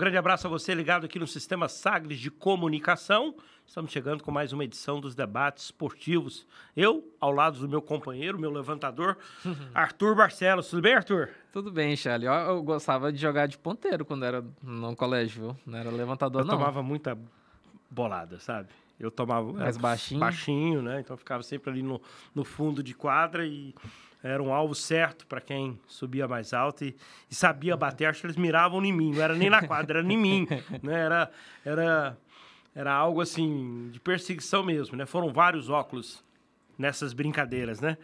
grande abraço a você ligado aqui no Sistema Sagres de Comunicação. Estamos chegando com mais uma edição dos debates esportivos. Eu, ao lado do meu companheiro, meu levantador, Arthur Barcelos. Tudo bem, Arthur? Tudo bem, Charlie. Eu, eu, gostava de jogar de ponteiro quando era no colégio, viu? Não era levantador, eu não. Eu tomava muita bolada, sabe? Eu tomava... Mais é, baixinho? Baixinho, né? Então ficava sempre ali no, no fundo de quadra e era um alvo certo para quem subia mais alto e, e, sabia bater. Acho que eles miravam em mim, não era nem na quadra, era em mim. Né? Era, era, era algo assim de perseguição mesmo. Né? Foram vários óculos nessas brincadeiras. Né?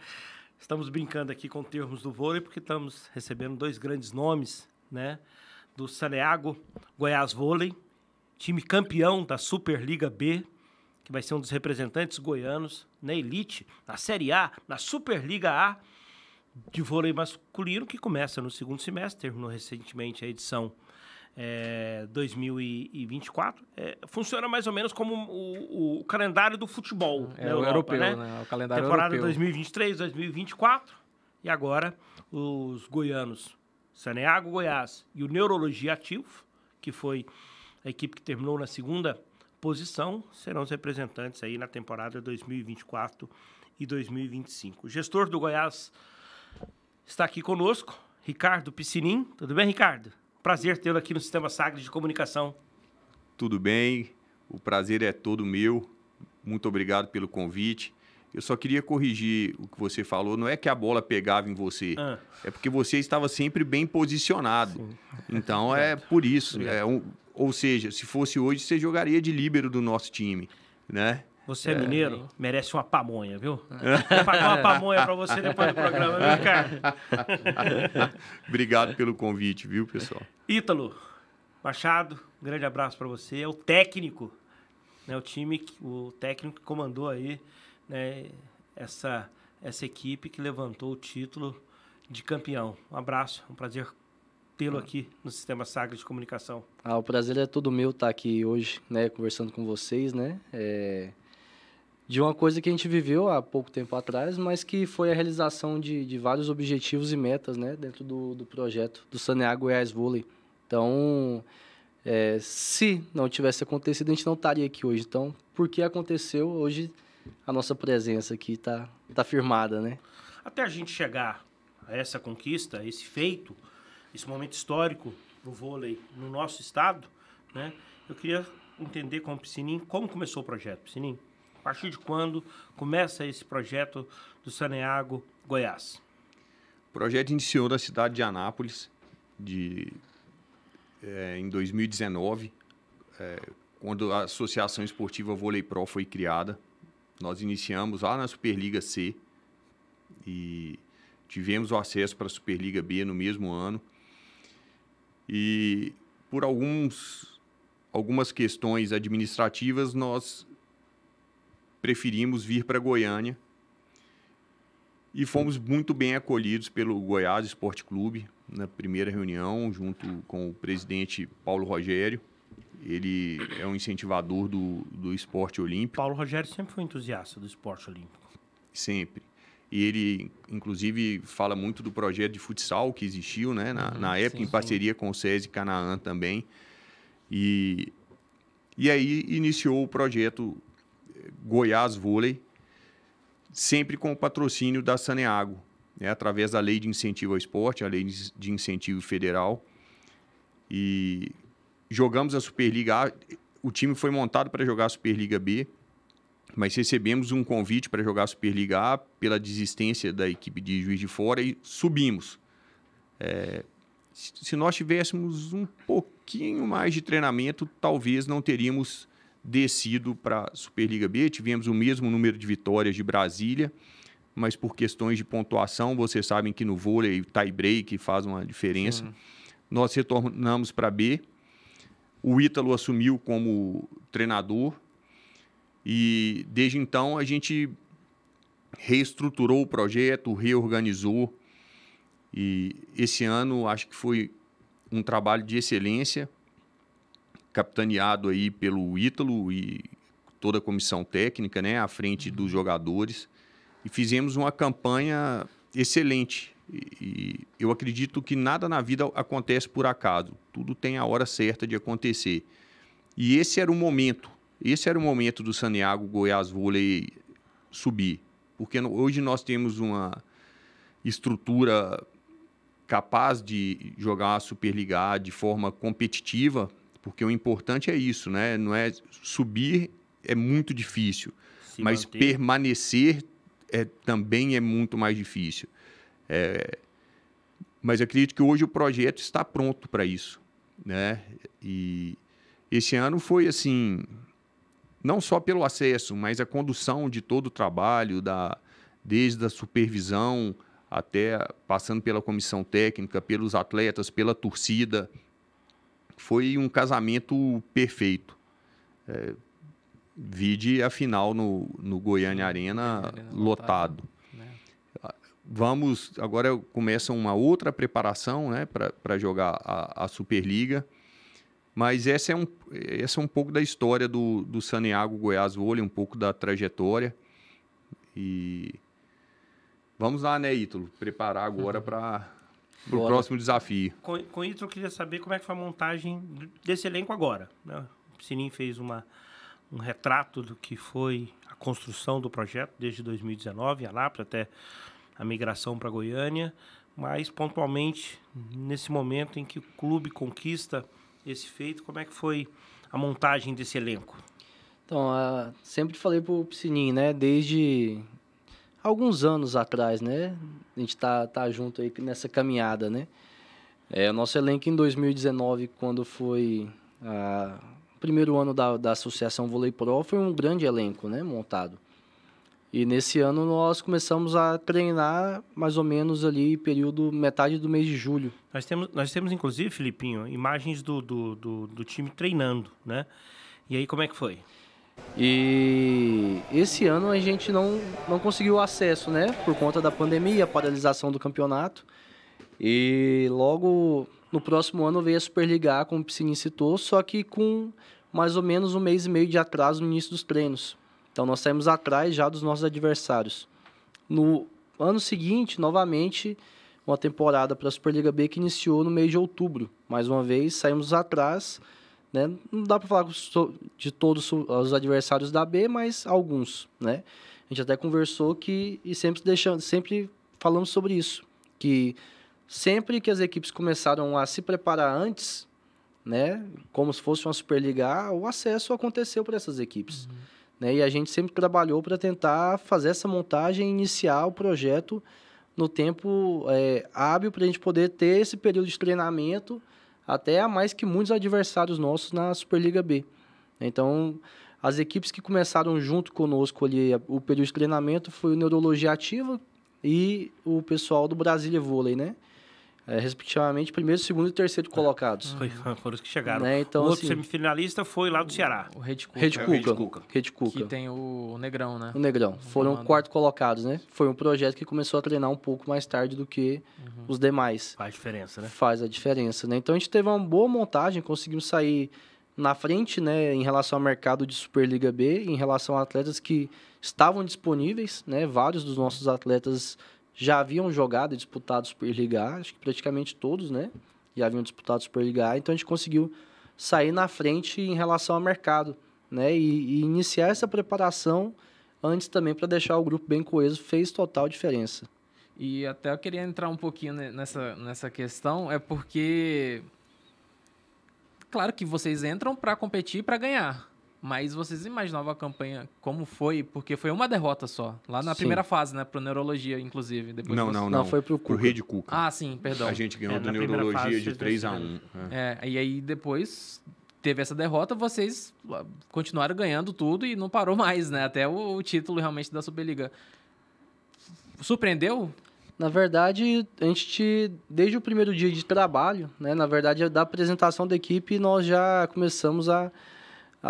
Estamos brincando aqui com termos do vôlei porque estamos recebendo dois grandes nomes né? do Saneago Goiás Vôlei, time campeão da Superliga B que vai ser um dos representantes goianos na elite, na Série A, na Superliga A de vôlei masculino que começa no segundo semestre, terminou recentemente a edição é, eh, 2024. É, funciona mais ou menos como o, o calendário do futebol é, é Europa, europeu, né? né? É o calendário Temporada europeu. 2023, 2024 e agora os goianos, Saneago Goiás e o Neurologia Ativo, que foi a equipe que terminou na segunda posição, serão os representantes aí na temporada 2024 e 2025. O gestor do Goiás Está aqui conosco Ricardo Piscinin. Tudo bem, Ricardo? Prazer tê-lo aqui no Sistema Sagre de Comunicação. Tudo bem, o prazer é todo meu. Muito obrigado pelo convite. Eu só queria corrigir o que você falou. Não é que a bola pegava em você, ah. é porque você estava sempre bem posicionado. Sim. Então é por isso. É um, ou seja, se fosse hoje, você jogaria de líbero do nosso time, né? Você é, é mineiro, hein? merece uma pamonha, viu? Vou pagar uma pamonha para você depois do programa, viu, Ricardo? Obrigado pelo convite, viu, pessoal? Ítalo Machado, um grande abraço para você. É o técnico, né, o time, o técnico que comandou aí né, essa, essa equipe que levantou o título de campeão. Um abraço, um prazer tê-lo aqui no Sistema Sagres de Comunicação. Ah, o prazer é todo meu estar aqui hoje, né, conversando com vocês, né? É de uma coisa que a gente viveu há pouco tempo atrás, mas que foi a realização de, de vários objetivos e metas né, dentro do, do projeto do Saneago Goiás Vôlei. Então, é, se não tivesse acontecido, a gente não estaria aqui hoje. Então, porque aconteceu, hoje a nossa presença aqui está tá firmada. Né? Até a gente chegar a essa conquista, esse feito, esse momento histórico do vôlei no nosso estado, né, eu queria entender com o piscininho como começou o projeto. piscininho partir de quando começa esse projeto do Saneago Goiás? O projeto iniciou na cidade de Anápolis de, é, em 2019, é, eh, quando a Associação Esportiva Volei Pro foi criada. Nós iniciamos lá na Superliga C e tivemos o acesso para a Superliga B no mesmo ano. E por alguns algumas questões administrativas nós preferimos vir para Goiânia e fomos muito bem acolhidos pelo Goiás Esporte Clube na primeira reunião, junto com o presidente Paulo Rogério. Ele é um incentivador do, do esporte olímpico. Paulo Rogério sempre foi entusiasta do esporte olímpico. Sempre. E ele, inclusive, fala muito do projeto de futsal que existiu né, na, uhum. na época, sim, em parceria com o SESI Canaã também. E, e aí iniciou o projeto Goiás Vôlei, sempre com o patrocínio da Saneago, né? através da Lei de Incentivo ao Esporte, a Lei de Incentivo Federal. E jogamos a Superliga A. O time foi montado para jogar a Superliga B, mas recebemos um convite para jogar a Superliga A pela desistência da equipe de Juiz de Fora e subimos. É, se nós tivéssemos um pouquinho mais de treinamento, talvez não teríamos descido para a Superliga B. Tivemos o mesmo número de vitórias de Brasília, mas por questões de pontuação, vocês sabem que no vôlei o tie-break faz uma diferença. Sim. Nós retornamos para B. O Ítalo assumiu como treinador e desde então a gente reestruturou o projeto, reorganizou e esse ano acho que foi um trabalho de excelência capitaneado aí pelo Ítalo e toda a comissão técnica, né, à frente dos jogadores. E fizemos uma campanha excelente. E, eu acredito que nada na vida acontece por acaso. Tudo tem a hora certa de acontecer. E esse era o momento. Esse era o momento do Santiago Goiás Vôlei subir. Porque hoje nós temos uma estrutura capaz de jogar a Superliga de forma competitiva, porque o importante é isso, né? Não é subir é muito difícil, Se mas manter. permanecer é, também é muito mais difícil. É, mas acredito que hoje o projeto está pronto para isso, né? E esse ano foi assim, não só pelo acesso, mas a condução de todo o trabalho, da, desde a supervisão até passando pela comissão técnica, pelos atletas, pela torcida foi um casamento perfeito. É, vide a final no, no Goiânia Arena, Arena lotado. lotado né? Ah, vamos, agora começa uma outra preparação né, para jogar a, a, Superliga. Mas essa é, um, essa é um pouco da história do, do Saneago Goiás Vôlei, um pouco da trajetória. E vamos lá, né, Ítalo? Preparar agora uhum. para para o próximo desafio. Com, com isso, eu queria saber como é que foi a montagem desse elenco agora. Né? O Sinim fez uma, um retrato do que foi a construção do projeto desde 2019, a Lápis até a migração para Goiânia, mas pontualmente nesse momento em que o clube conquista esse feito, como é que foi a montagem desse elenco? Então, a, sempre falei o Piscininho, né? Desde alguns anos atrás, né? A gente tá, tá junto aí nessa caminhada, né? É, o nosso elenco em 2019, quando foi a, ah, o primeiro ano da, da Associação Volei Pro, foi um grande elenco, né? Montado. E nesse ano nós começamos a treinar mais ou menos ali período metade do mês de julho. Nós temos, nós temos inclusive, Filipinho, imagens do, do, do, do time treinando, né? E aí como é que foi? E esse ano a gente não, não conseguiu acesso, né? Por conta da pandemia, paralisação do campeonato. E logo no próximo ano veio a Superliga A, como o Piscini citou, só que com mais ou menos um mês e meio de atraso no início dos treinos. Então nós saímos atrás já dos nossos adversários. No ano seguinte, novamente, uma temporada para a Superliga B que iniciou no mês de outubro. Mais uma vez, saímos atrás né? Não dá para falar de todos os adversários da B, mas alguns. Né? A gente até conversou que, e sempre, deixando, sempre falamos sobre isso, que sempre que as equipes começaram a se preparar antes, né, como se fosse uma Superliga, o acesso aconteceu para essas equipes. Uhum. Né? E a gente sempre trabalhou para tentar fazer essa montagem e iniciar o projeto no tempo é, hábil para a gente poder ter esse período de treinamento até a mais que muitos adversários nossos na Superliga B. Então, as equipes que começaram junto conosco ali o período de treinamento foi o Neurologia Ativa e o pessoal do Brasília Vôlei, né? é, respectivamente, primeiro, segundo e terceiro colocados. Foi, foram os que chegaram. Né? Então, o outro assim, semifinalista foi lá do Ceará. O Red Cuca. Red Cuca. Red Que tem o Negrão, né? O Negrão. O foram Ronaldo. quarto colocados, né? Foi um projeto que começou a treinar um pouco mais tarde do que uhum. os demais. Faz diferença, né? Faz a diferença, né? Então, a gente teve uma boa montagem, conseguimos sair na frente, né, em relação ao mercado de Superliga B, em relação a atletas que estavam disponíveis, né? Vários dos nossos atletas já haviam jogado e disputado Superliga acho que praticamente todos, né? Já haviam disputado Superliga então a gente conseguiu sair na frente em relação ao mercado, né? E, e iniciar essa preparação antes também para deixar o grupo bem coeso fez total diferença. E até eu queria entrar um pouquinho nessa, nessa questão, é porque claro que vocês entram para competir para ganhar. Mas vocês imaginavam a campanha como foi? Porque foi uma derrota só, lá na sim. primeira fase, né? Pro Neurologia, inclusive. Depois não, não, não, não. Foi pro, pro de Cuca. Ah, sim, perdão. A gente ganhou é, do Neurologia fase, de 3 a 1 é. é, e aí depois teve essa derrota, vocês ah, continuaram ganhando tudo e não parou mais, né? Até o, o título realmente da Superliga. Surpreendeu? Na verdade, a gente, desde o primeiro dia de trabalho, né? Na verdade, da apresentação da equipe, nós já começamos a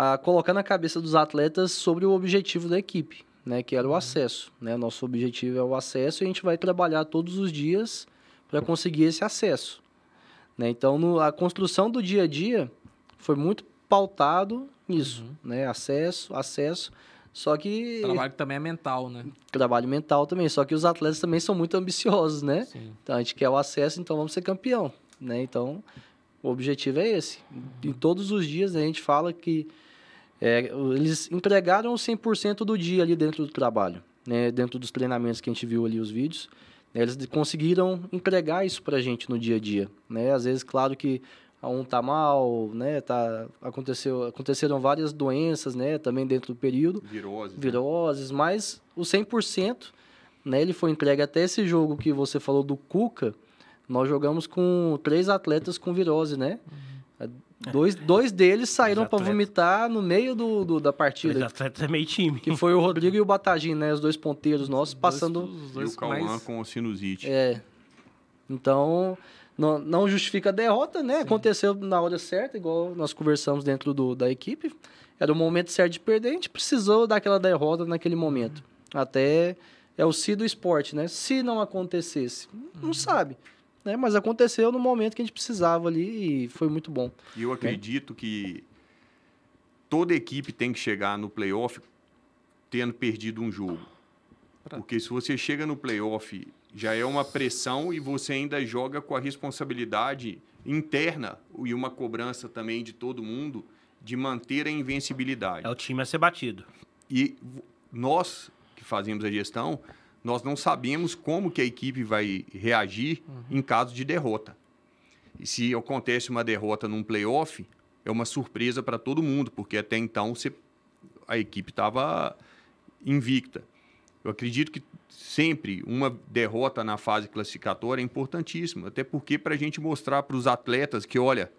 a colocar na cabeça dos atletas sobre o objetivo da equipe, né, que era o uhum. acesso. Né? Nosso objetivo é o acesso e a gente vai trabalhar todos os dias para conseguir esse acesso. Né? Então, no, a construção do dia a dia foi muito pautado nisso, uhum. né? acesso, acesso. Só que. trabalho trabalho também é mental, né? Trabalho mental também. Só que os atletas também são muito ambiciosos, né? Sim. Então a gente quer o acesso, então vamos ser campeão, né? Então o objetivo é esse. Em uhum. todos os dias a gente fala que é, eles entregaram 100% do dia ali dentro do trabalho, né? dentro dos treinamentos que a gente viu ali os vídeos. Né? Eles conseguiram entregar isso para a gente no dia a dia. Né? Às vezes, claro que um tá mal, né? Tá, aconteceu, aconteceram várias doenças, né? Também dentro do período. Viroses. Né. Viroses, né? mas o 100%, né? Ele foi entregue até esse jogo que você falou do Cuca. Nós jogamos com três atletas com virose, né? Uhum. É, é. Dois, dois deles saíram para vomitar no meio do, do da partida. Os atletas é meio time. Que foi o Rodrigo e o Batagin, né? Os dois ponteiros nossos, dois, passando... dois e o Cauã com o sinusite. É. Então, não, não justifica a derrota, né? Sim. Aconteceu na hora certa, igual nós conversamos dentro do, da equipe. Era o momento certo de perder, a gente precisou daquela derrota naquele momento. Até é o si do esporte, né? Se não acontecesse, não uhum. sabe né? Mas aconteceu no momento que a gente precisava ali e foi muito bom. E eu né? acredito né? que toda equipe tem que chegar no playoff tendo perdido um jogo. Porque se você chega no playoff, já é uma pressão e você ainda joga com a responsabilidade interna e uma cobrança também de todo mundo de manter a invencibilidade. É o time a ser batido. E nós que fazemos a gestão, nós não sabemos como que a equipe vai reagir uhum. em caso de derrota. E se acontece uma derrota num playoff, é uma surpresa para todo mundo, porque até então você, a equipe estava invicta. Eu acredito que sempre uma derrota na fase classificatória é importantíssima, até porque para a gente mostrar para os atletas que, olha,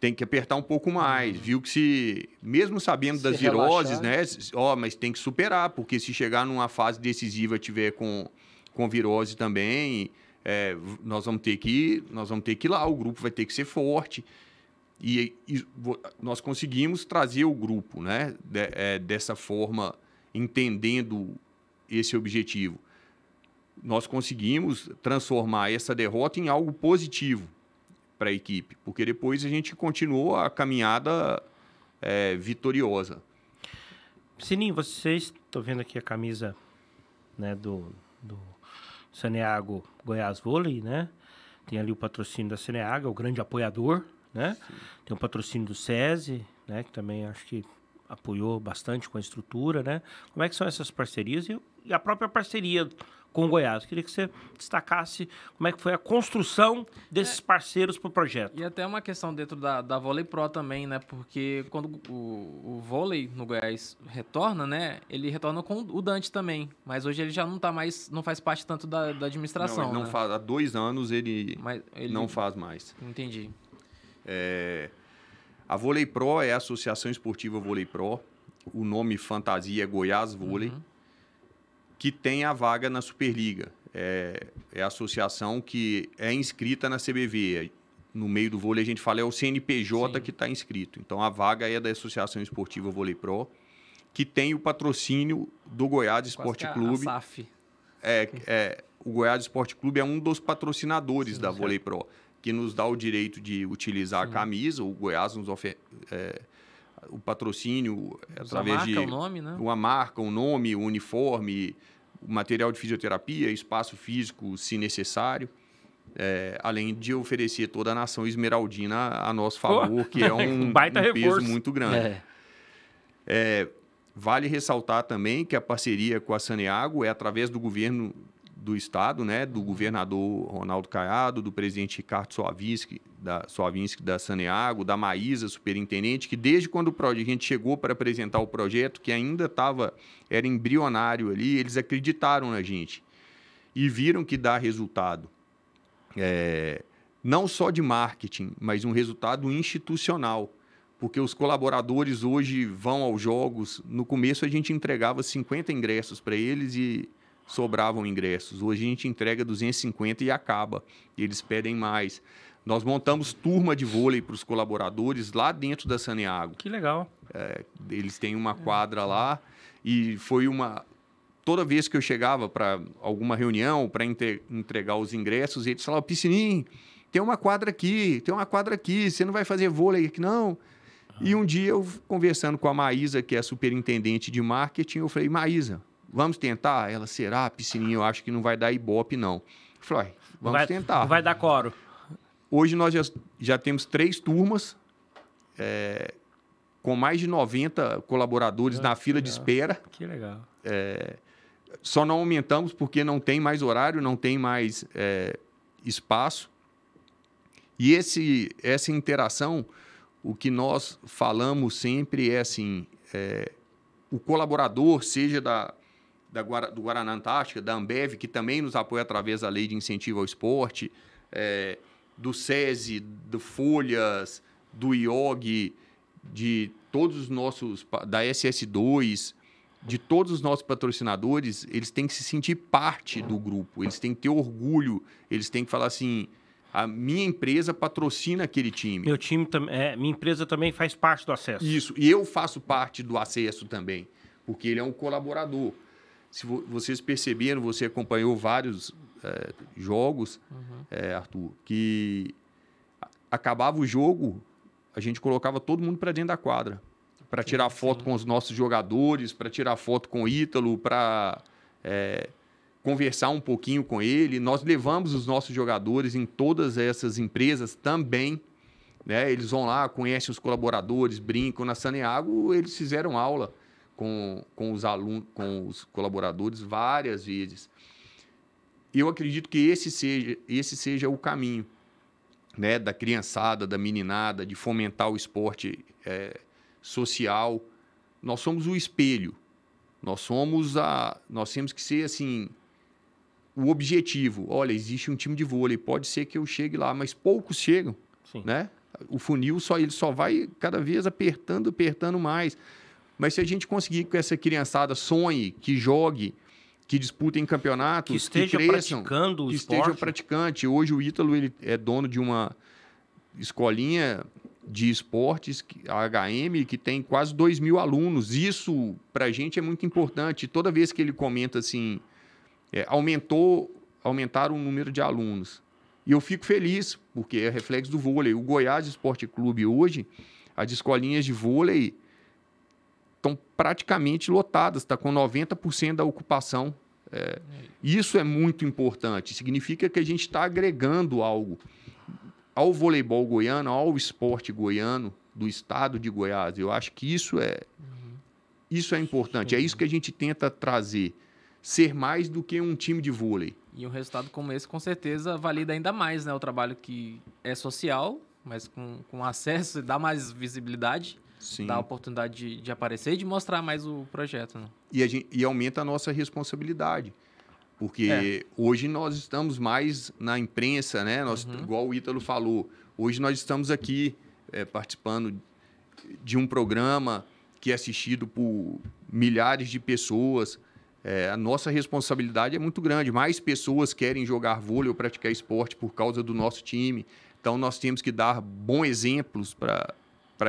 tem que apertar um pouco mais, uhum. viu que se, mesmo sabendo se das viroses, relaxar. né, ó, mas tem que superar, porque se chegar numa fase decisiva tiver com, com virose também, é, nós vamos ter que nós vamos ter que ir lá, o grupo vai ter que ser forte e, e nós conseguimos trazer o grupo, né, de, é, dessa forma, entendendo esse objetivo, nós conseguimos transformar essa derrota em algo positivo para a equipe, porque depois a gente continuou a caminhada é, vitoriosa. Sininho, vocês estão vendo aqui a camisa né, do, do Saneago Goiás Vôlei, né? Tem ali o patrocínio da Saneaga, é o grande apoiador, né? Sim. Tem o patrocínio do SESI, né? Que também acho que apoiou bastante com a estrutura, né? Como é que são essas parcerias e a própria parceria com Goiás. Queria que você destacasse como é que foi a construção desses é. parceiros para o projeto. E até uma questão dentro da, da Vôlei Pro também, né? Porque quando o, o vôlei no Goiás retorna, né? Ele retorna com o Dante também. Mas hoje ele já não tá mais, não faz parte tanto da, da administração. Não, não né? faz. Há dois anos ele, Mas ele não faz mais. Entendi. É, a Vôlei Pro é a Associação Esportiva Vôlei Pro. O nome fantasia é Goiás Vôlei. Uhum que tem a vaga na Superliga. É, é a associação que é inscrita na CBV. No meio do vôlei, a gente fala é o CNPJ Sim. que está inscrito. Então, a vaga é da Associação Esportiva Vôlei Pro, que tem o patrocínio do Goiás Esporte Clube. A, SAF. É, é, o Goiás Esporte Clube é um dos patrocinadores Sim, da Vôlei Pro, que nos dá o direito de utilizar Sim. a camisa. O Goiás nos oferece. É, o patrocínio Usa através marca, de o nome, né? uma marca, um nome, um uniforme, material de fisioterapia, espaço físico, se necessário. É, além de oferecer toda a nação esmeraldina a nosso favor, oh, que é um, um peso muito grande. É. É, vale ressaltar também que a parceria com a Saneago é através do governo do Estado, né, do governador Ronaldo Caiado, do presidente Ricardo Suavinski, da, Soavinski da Saneago, da Maísa, superintendente, que desde quando o a gente chegou para apresentar o projeto, que ainda estava, era embrionário ali, eles acreditaram na gente e viram que dá resultado. É, não só de marketing, mas um resultado institucional. Porque os colaboradores hoje vão aos jogos. No começo a gente entregava 50 ingressos para eles e sobravam ingressos. Hoje a gente entrega 250 e acaba. E eles pedem mais. Nós montamos turma de vôlei para os colaboradores lá dentro da Saneago. Que legal. É, eles têm uma quadra lá e foi uma. Toda vez que eu chegava para alguma reunião para entregar os ingressos, eles falavam: "Piscininho, tem uma quadra aqui, tem uma quadra aqui, você não vai fazer vôlei aqui, não. Ah. E um dia eu conversando com a Maísa, que é a superintendente de marketing, eu falei: Maísa, Vamos tentar? Ela, será? Piscininha, eu acho que não vai dar ibope, não. Eu falei, vamos vai, tentar. Vai dar coro. Hoje nós já, já temos três turmas é, com mais de 90 colaboradores na fila de espera. Que legal. É, só não aumentamos porque não tem mais horário, não tem mais é, espaço. E esse, essa interação, o que nós falamos sempre é assim: é, o colaborador, seja da, da, do Guaraná Antártica, da Ambev, que também nos apoia através da lei de incentivo ao esporte, é, do SESI, do Folhas, do IOG, de todos os nossos, da SS2, de todos os nossos patrocinadores, eles têm que se sentir parte do grupo, eles têm que ter orgulho, eles têm que falar assim, a minha empresa patrocina aquele time. Meu time também, é, minha empresa também faz parte do acesso. Isso, e eu faço parte do acesso também, porque ele é um colaborador. Se vo vocês perceberam, você acompanhou vários é, jogos, uhum. é, Arthur, que acabava o jogo, a gente colocava todo mundo para dentro da quadra. Para tirar foto com os nossos jogadores, para tirar foto com o Ítalo, para é, eh, conversar um pouquinho com ele. Nós levamos os nossos jogadores em todas essas empresas também. Né? Eles vão lá, conhecem os colaboradores, brincam. Na Saneago, eles fizeram aula com, com os alunos, com os colaboradores várias vezes. Eu acredito que esse seja, esse seja o caminho, né, da criançada, da meninada, de fomentar o esporte é, social. Nós somos o espelho. Nós somos a, nós temos que ser assim o objetivo. Olha, existe um time de vôlei, pode ser que eu chegue lá, mas poucos chegam, Sim. né? O funil só ele só vai cada vez apertando, apertando mais. Mas se a gente conseguir que essa criançada sonhe, que jogue, que disputem campeonatos, que esteja que cresçam, praticando o que esporte. esteja praticante. Hoje o Ítalo ele é dono de uma escolinha de esportes, a HM, que tem quase 2 mil alunos. Isso, para a gente, é muito importante. Toda vez que ele comenta assim, é, aumentou, aumentaram o número de alunos. E eu fico feliz, porque é reflexo do vôlei. O Goiás Esporte Clube hoje, as escolinhas de vôlei estão praticamente lotadas, está com 90% da ocupação. É, isso é muito importante, significa que a gente está agregando algo ao voleibol goiano, ao esporte goiano do estado de Goiás. Eu acho que isso é, isso é importante, é isso que a gente tenta trazer, ser mais do que um time de vôlei. E um resultado como esse, com certeza, valida ainda mais né, o trabalho que é social, mas com, com acesso e dá mais visibilidade Sim. dá a oportunidade de, de, aparecer e de mostrar mais o projeto. Né? E, gente, e aumenta a nossa responsabilidade. Porque é. hoje nós estamos mais na imprensa, né? Nós, uhum. Igual o Ítalo falou, hoje nós estamos aqui é, participando de um programa que é assistido por milhares de pessoas. É, a nossa responsabilidade é muito grande. Mais pessoas querem jogar vôlei ou praticar esporte por causa do nosso time. Então, nós temos que dar bons exemplos para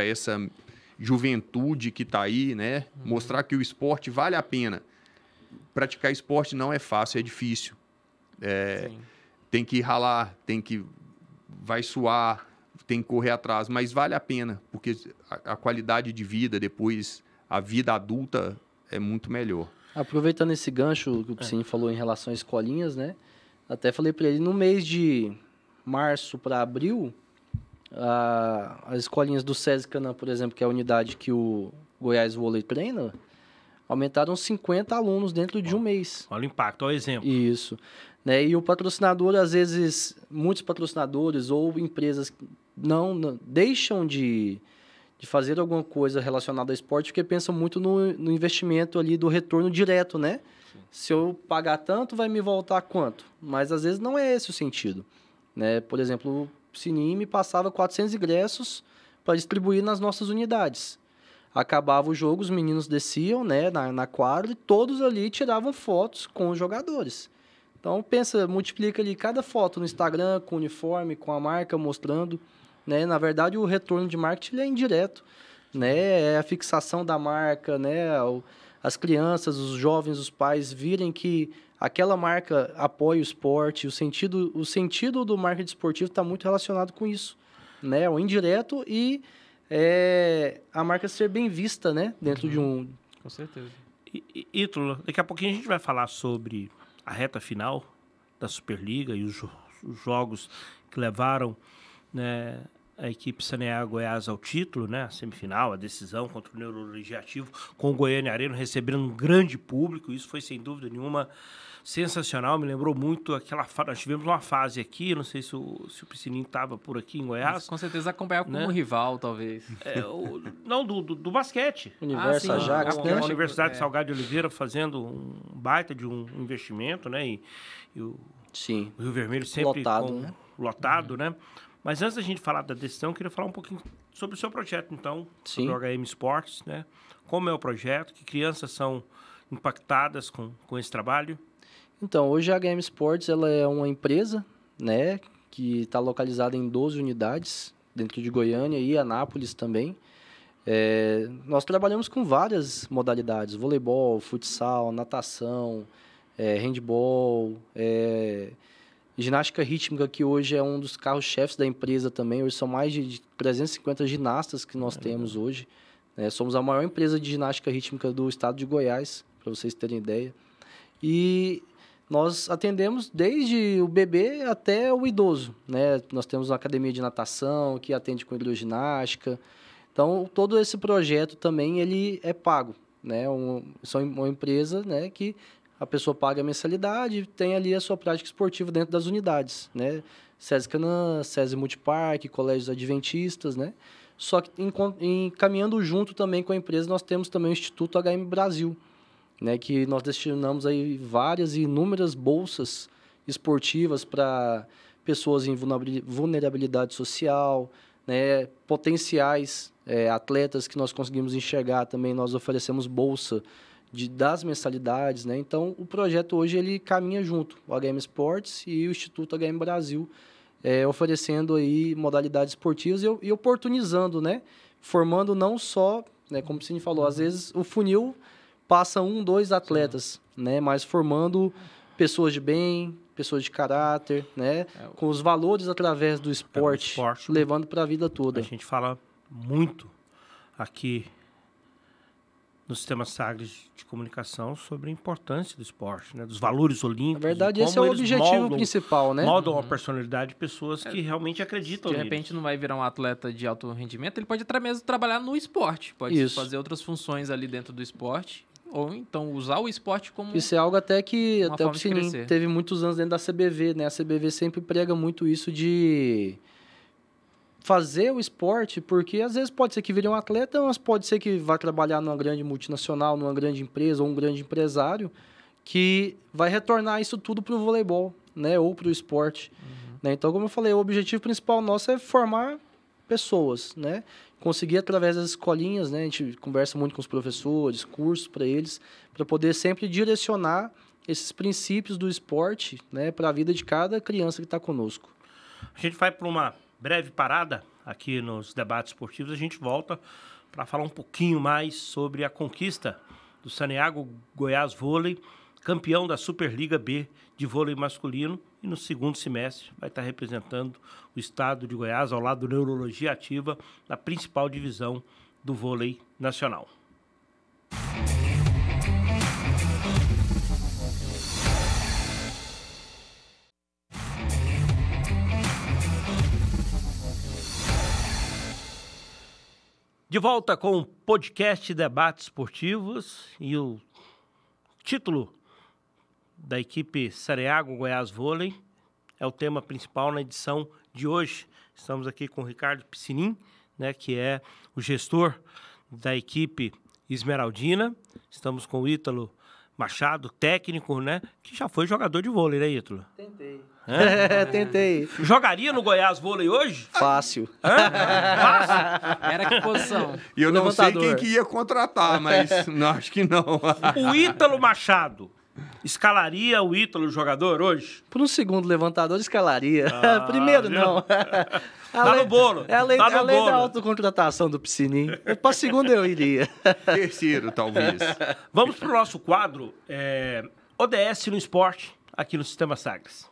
essa juventude que está aí, né? Uhum. Mostrar que o esporte vale a pena. Praticar esporte não é fácil, é difícil. É, tem que ralar, tem que vai suar, tem que correr atrás, mas vale a pena porque a, a qualidade de vida depois a vida adulta é muito melhor. Aproveitando esse gancho que o Piscine é. falou em relação a escolinhas, né? Até falei para ele no mês de março para abril, a, as escolinhas do SESI Canã, por exemplo, que é a unidade que o Goiás Vôlei treina, aumentaram 50 alunos dentro de um mês. Olha o impacto, olha o exemplo. Isso. Né? E o patrocinador, às vezes, muitos patrocinadores ou empresas não, não deixam de, de fazer alguma coisa relacionada ao esporte porque pensam muito no, no investimento ali do retorno direto, né? Se eu pagar tanto, vai me voltar quanto? Mas às vezes não é esse o sentido. Né? Por exemplo, Sinime passava 400 ingressos para distribuir nas nossas unidades. Acabava o jogo, os meninos desciam né, na, na quadra e todos ali tiravam fotos com os jogadores. Então pensa, multiplica ali cada foto no Instagram, com o uniforme, com a marca mostrando. Né? Na verdade, o retorno de marketing é indireto. Né? É a fixação da marca, né? as crianças, os jovens, os pais virem que aquela marca apoia o esporte, o sentido, o sentido do marketing esportivo está muito relacionado com isso, né? O indireto e é, a marca ser bem vista, né? Dentro de uhum. um... Com certeza. Ítalo, daqui a pouquinho a gente vai falar sobre a reta final da Superliga e os, os jogos que levaram né, a equipe Saneá Goiás ao título, né? A semifinal, a decisão contra o Neurologiativo, com o Goiânia Arena recebendo um grande público. Isso foi, sem dúvida nenhuma, sensacional, me lembrou muito aquela fase. Nós tivemos uma fase aqui, não sei se o, se o Piscininho estava por aqui em Goiás. Mas, com certeza acompanhava né? como rival, talvez. É, o, não, do, do, do, basquete. Universo ah, Ajax, né? A Universidade é. Salgado de Oliveira fazendo um baita de um investimento, né? E, e o, Sim. o Rio Vermelho sempre lotado, com, né? lotado uhum. né? Mas antes da gente falar da decisão, eu queria falar um pouquinho sobre o seu projeto, então, Sim. sobre o HM Sports, né? Como é o projeto, que crianças são impactadas com, com esse trabalho? Então, hoje a HM Sports ela é uma empresa, né, que está localizada em 12 unidades dentro de Goiânia e Anápolis também. É, nós trabalhamos com várias modalidades: voleibol, futsal, natação, é, handball, é, ginástica rítmica, que hoje é um dos carros-chefes da empresa também. Hoje são mais de 350 ginastas que nós temos hoje. Né. somos a maior empresa de ginástica rítmica do estado de Goiás, para vocês terem ideia. E nós atendemos desde o bebê até o idoso, né? Nós temos uma academia de natação que atende com hidroginástica. Então, todo esse projeto também ele é pago, né? Um, são uma empresa, né, que a pessoa paga a mensalidade e tem ali a sua prática esportiva dentro das unidades, né? SESI Canã, SESI Multiparque, colégios adventistas, né? Só que em, em, caminhando junto também com a empresa, nós temos também o Instituto HM Brasil, né, que nós destinamos aí várias e inúmeras bolsas esportivas para pessoas em vulnerabilidade social, né, potenciais é, atletas que nós conseguimos enxergar também, nós oferecemos bolsa de, das mensalidades, né? Então, o projeto hoje ele caminha junto, o HM Sports e o Instituto HM Brasil, é, oferecendo aí modalidades esportivas e, e, oportunizando, né? Formando não só, né, como o Cine falou, às uhum. vezes o funil passa um, dois atletas, Sim. né? Mas formando pessoas de bem, pessoas de caráter, né? É, com os valores através do é, esporte, esporte levando para a vida toda. A gente fala muito aqui no sistema Sagres de comunicação sobre a importância do esporte, né? dos valores olímpicos. Na verdade, esse é o objetivo moldam, principal, né? Moldam uhum. a personalidade de pessoas que é, realmente acreditam. De repente, não vai virar um atleta de alto rendimento, ele pode até mesmo trabalhar no esporte, pode Isso. fazer outras funções ali dentro do esporte ou então usar o esporte como isso é algo até que até o Psinim teve muitos anos dentro da CBV né a CBV sempre prega muito isso de fazer o esporte porque às vezes pode ser que vire um atleta mas pode ser que vá trabalhar numa grande multinacional numa grande empresa ou um grande empresário que vai retornar isso tudo para o voleibol né ou para o esporte uhum. né? então como eu falei o objetivo principal nosso é formar pessoas né conseguir através das escolinhas, né? A gente conversa muito com os professores, cursos para eles, para poder sempre direcionar esses princípios do esporte, né, para a vida de cada criança que está conosco. A gente vai para uma breve parada aqui nos debates esportivos, a gente volta para falar um pouquinho mais sobre a conquista do saneago Goiás Vôlei campeão da Superliga B de vôlei masculino e no segundo semestre vai estar representando o estado de Goiás ao lado do Neurologia Ativa na principal divisão do vôlei nacional. De volta com o podcast Debates Esportivos e o título da equipe Sareago Goiás Vôlei. É o tema principal na edição de hoje. Estamos aqui com o Ricardo Piscinin, né, que é o gestor da equipe Esmeraldina. Estamos com o Ítalo Machado, técnico, né? Que já foi jogador de vôlei, né, Ítalo? Tentei. É, tentei. Jogaria no Goiás vôlei hoje? Fácil. Hã? Fácil? Era que posição? E eu não sei quem que ia contratar, mas não, acho que não. O Ítalo Machado Escalaria o Ítalo jogador hoje? Por um segundo levantador, escalaria. Ah, Primeiro, não. tá no bolo. É a lei, tá a lei bolo. da autocontratação do Piscininho. Para segundo eu iria. Terceiro, talvez. Vamos para o nosso quadro é, ODS no esporte, aqui no Sistema Sagres.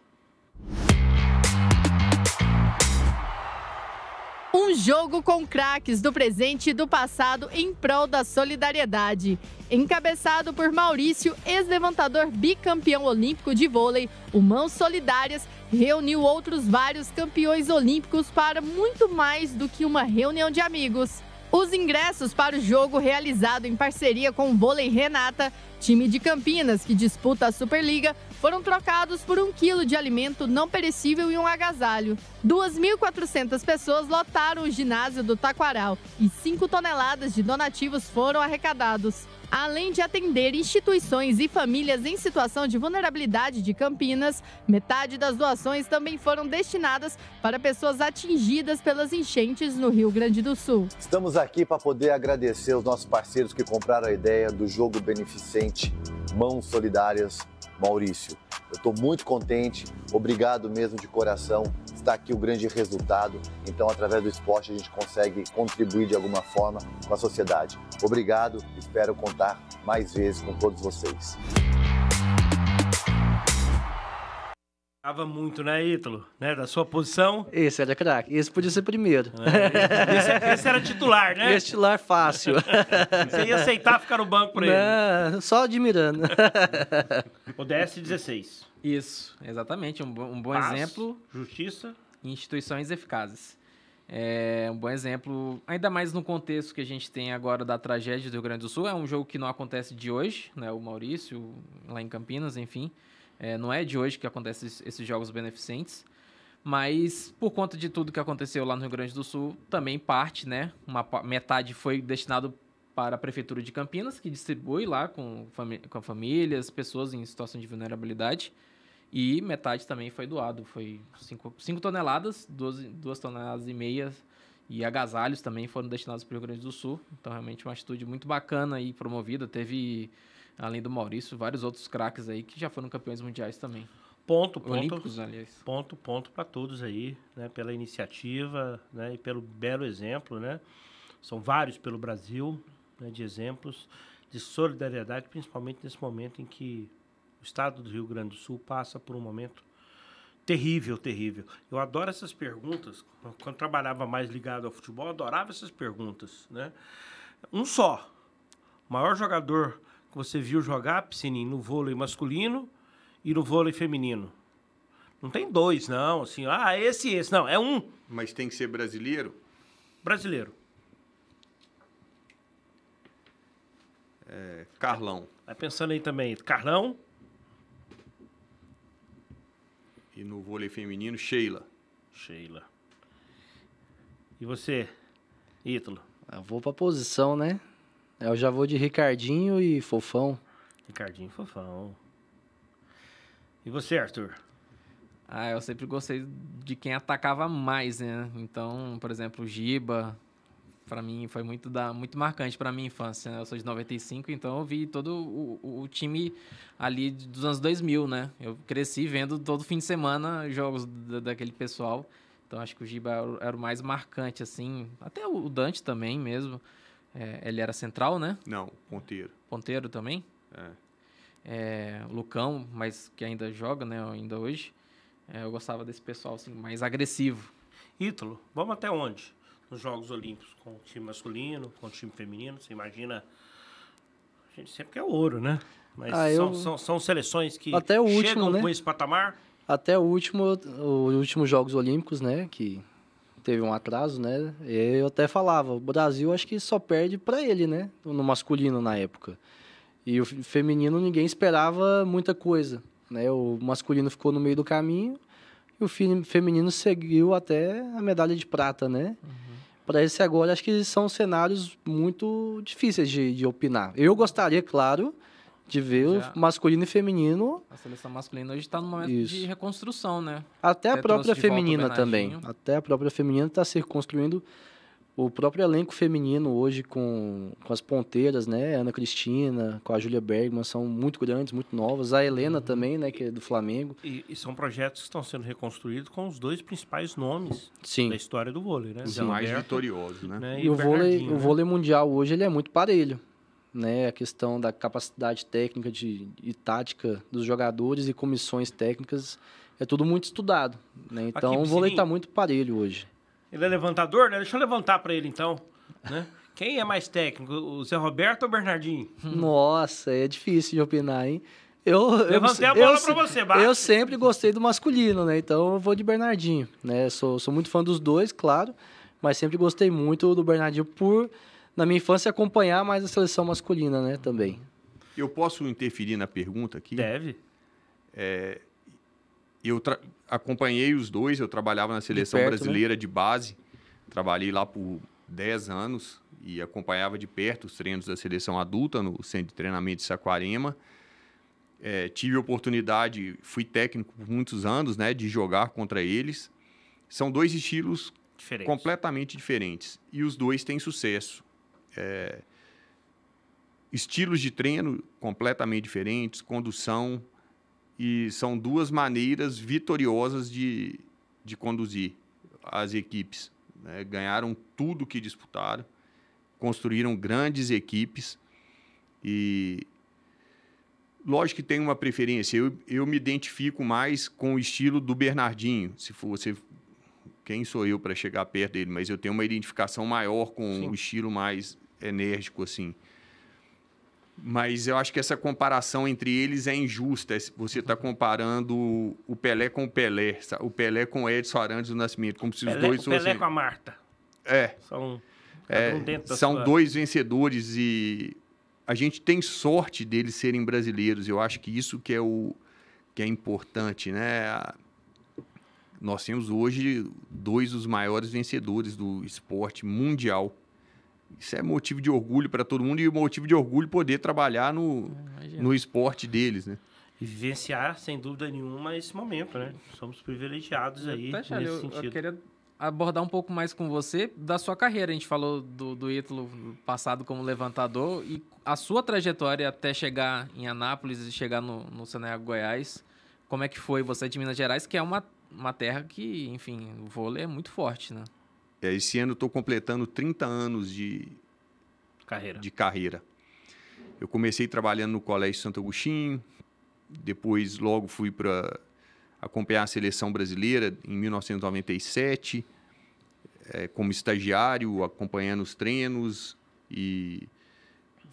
Um jogo com craques do presente e do passado em prol da solidariedade. Encabeçado por Maurício, ex-levantador bicampeão olímpico de vôlei, o Mãos Solidárias reuniu outros vários campeões olímpicos para muito mais do que uma reunião de amigos. Os ingressos para o jogo realizado em parceria com o Vôlei Renata, time de Campinas que disputa a Superliga, foram trocados por um quilo de alimento não perecível e um agasalho. 2.400 pessoas lotaram o ginásio do Taquaral e 5 toneladas de donativos foram arrecadados. Além de atender instituições e famílias em situação de vulnerabilidade de Campinas, metade das doações também foram destinadas para pessoas atingidas pelas enchentes no Rio Grande do Sul. Estamos aqui para poder agradecer os nossos parceiros que compraram a ideia do jogo beneficente Mãos Solidárias Maurício. Eu estou muito contente, obrigado mesmo de coração. Está aqui o grande resultado. Então, através do esporte, a gente consegue contribuir de alguma forma com a sociedade. Obrigado, espero contar mais vezes com todos vocês. Tava muito, né, Ítalo? Né, da sua posição? Esse é era craque. Esse podia ser primeiro. É, esse, esse, é, era titular, né? Esse é titular fácil. Você ia aceitar ficar no banco por Não, ele? Só admirando. O DS-16. Isso, exatamente. Um, um bom Paz, exemplo. Justiça. Instituições eficazes. É um bom exemplo, ainda mais no contexto que a gente tem agora da tragédia do Rio Grande do Sul. É um jogo que não acontece de hoje, né? O Maurício, lá em Campinas, enfim. É, não é de hoje que acontecem esses jogos beneficentes, mas por conta de tudo que aconteceu lá no Rio Grande do Sul, também parte, né? Uma metade foi destinado para a prefeitura de Campinas, que distribui lá com, famí com famílias, pessoas em situação de vulnerabilidade. E metade também foi doado, foi 5 toneladas, 2 toneladas e meia e agasalhos também foram destinados para o Rio Grande do Sul. Então, realmente uma atitude muito bacana e promovida. Teve além do Maurício, vários outros craques aí que já foram campeões mundiais também. Ponto, ponto. Olímpicos, aliás. Ponto, ponto para todos aí, né? Pela iniciativa, né? E pelo belo exemplo, né? São vários pelo Brasil, né? De exemplos de solidariedade, principalmente nesse momento em que o estado do Rio Grande do Sul passa por um momento terrível, terrível. Eu adoro essas perguntas. Quando trabalhava mais ligado ao futebol, adorava essas perguntas, né? Um só, maior jogador que você viu jogar, Piscininho, no vôlei masculino e no vôlei feminino? Não tem dois, não. Assim, ah, esse e esse. Não, é um. Mas tem que ser brasileiro? Brasileiro. É, Carlão. Vai pensando aí também. Carlão. E no vôlei feminino, Sheila. Sheila. E você, Ítalo? Eu ah, vou pra posição, né? É, eu já vou de Ricardinho e Fofão. Ricardinho e Fofão. E você, Arthur? Ah, eu sempre gostei de quem atacava mais, né? Então, por exemplo, o Giba, para mim foi muito da, muito marcante para minha infância, né? Eu sou de 95, então eu vi todo o, o, time ali dos anos 2000, né? Eu cresci vendo todo fim de semana jogos da, daquele pessoal. Então acho que o Giba era o mais marcante assim, até o Dante também mesmo. É, ele era central, né? Não, ponteiro. Ponteiro também? É. é. Lucão, mas que ainda joga, né? Ainda hoje. É, eu gostava desse pessoal assim, mais agressivo. Ítalo, vamos até onde? Nos Jogos Olímpicos, com o time masculino, com o time feminino, você imagina. A gente sempre quer ouro, né? Mas ah, são, são, são, seleções que até o último, chegam né? com esse patamar. Até o último, os últimos Jogos Olímpicos, né? Que teve um atraso, né? Eu até falava, o Brasil acho que só perde para ele, né? No masculino na época. E o feminino ninguém esperava muita coisa, né? O masculino ficou no meio do caminho e o feminino seguiu até a medalha de prata, né? Uhum. Para esse agora acho que são cenários muito difíceis de, de opinar. Eu gostaria, claro, de ver Já. o masculino e feminino. A seleção masculina hoje está num momento Isso. de reconstrução, né? Até, Até a própria feminina também. Até a própria feminina está se reconstruindo. O próprio elenco feminino hoje com, com as ponteiras, né? Ana Cristina, com a Júlia Bergman, são muito grandes, muito novas. A Helena uhum. também, né? Que é do Flamengo. E, e, são projetos que estão sendo reconstruídos com os dois principais nomes Sim. da história do vôlei, né? Os mais vitoriosos, né? né? E, e o, vôlei, né? o vôlei mundial hoje ele é muito parelho né, a questão da capacidade técnica de, e tática dos jogadores e comissões técnicas é tudo muito estudado. Né? Então Aqui, o vôlei está muito parelho hoje. Ele é levantador, né? Deixa eu levantar para ele então. Né? Quem é mais técnico, o Zé Roberto ou o Bernardinho? Nossa, é difícil de opinar, hein? Eu, Levantei eu, a bola para você, Bate. Eu sempre gostei do masculino, né? Então eu vou de Bernardinho. Né? Sou, sou muito fã dos dois, claro, mas sempre gostei muito do Bernardinho por na minha infância, acompanhar mais a seleção masculina, né, também. Eu posso interferir na pergunta aqui? Deve. É, eu acompanhei os dois, eu trabalhava na seleção de perto, né? brasileira né? de base, trabalhei lá por 10 anos e acompanhava de perto os treinos da seleção adulta no centro de treinamento de Saquarema. É, tive oportunidade, fui técnico por muitos anos, né, de jogar contra eles. São dois estilos completamente diferentes e os dois têm sucesso é, estilos de treino completamente diferentes, condução, e são duas maneiras vitoriosas de, de conduzir as equipes. Né? Ganharam tudo que disputaram, construíram grandes equipes e lógico que tem uma preferência. Eu, eu me identifico mais com o estilo do Bernardinho. Se for você, quem sou eu para chegar perto dele? Mas eu tenho uma identificação maior com Sim. o estilo mais enérgico, assim. Mas eu acho que essa comparação entre eles é injusta. Você está comparando o Pelé com o Pelé, o Pelé com o Edson Arantes do Nascimento, como se Pelé, os dois fossem... O Pelé com a Marta. É. São, é, um são sua... dois vencedores e a gente tem sorte deles serem brasileiros. Eu acho que isso que é o que é importante, né? Nós temos hoje dois dos maiores vencedores do esporte mundial isso é motivo de orgulho para todo mundo e motivo de orgulho poder trabalhar no, no esporte deles, né? E vivenciar, sem dúvida nenhuma, esse momento, né? Somos privilegiados aí tá, nesse eu, sentido. Eu queria abordar um pouco mais com você da sua carreira. A gente falou do, do Ítalo passado como levantador e a sua trajetória até chegar em Anápolis e chegar no, no Senegal Goiás. Como é que foi você de Minas Gerais, que é uma, uma terra que, enfim, o vôlei é muito forte, né? É, esse ano eu estou completando 30 anos de carreira. de carreira. Eu comecei trabalhando no Colégio Santo Agostinho, depois logo fui para acompanhar a seleção brasileira em 1997, é, como estagiário, acompanhando os treinos e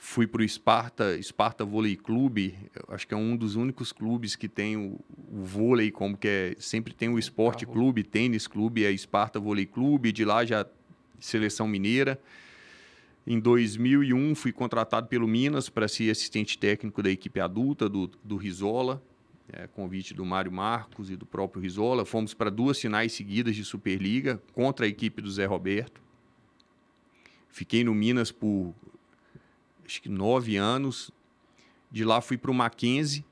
Fui para o Esparta, Esparta Vôlei Clube, acho que é um dos únicos clubes que tem o, o vôlei, como que é, sempre tem o esporte clube, tênis clube, é Esparta Vôlei Clube, de lá já seleção mineira. Em 2001 fui contratado pelo Minas para ser assistente técnico da equipe adulta do, do Risola, é, convite do Mário Marcos e do próprio Risola. Fomos para duas finais seguidas de Superliga contra a equipe do Zé Roberto. Fiquei no Minas por acho que nove anos. De lá fui para o Mackenzie,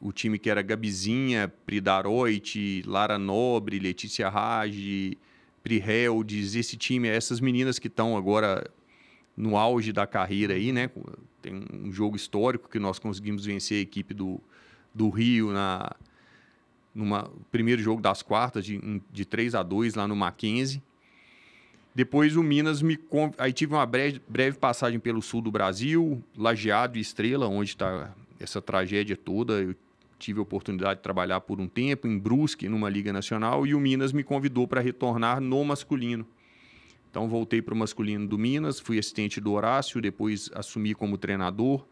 o time que era Gabizinha, Pridaroit, Lara Nobre, Letícia Rage, Pri Heldes, esse time, essas meninas que estão agora no auge da carreira aí, né? Tem um jogo histórico que nós conseguimos vencer a equipe do, do Rio na numa primeiro jogo das quartas de, de 3 a 2 lá no Mackenzie. Depois o Minas me. Conv... Aí tive uma breve, breve passagem pelo sul do Brasil, Lajeado e Estrela, onde está essa tragédia toda. Eu tive a oportunidade de trabalhar por um tempo, em Brusque, numa Liga Nacional, e o Minas me convidou para retornar no masculino. Então voltei para o masculino do Minas, fui assistente do Horácio, depois assumi como treinador.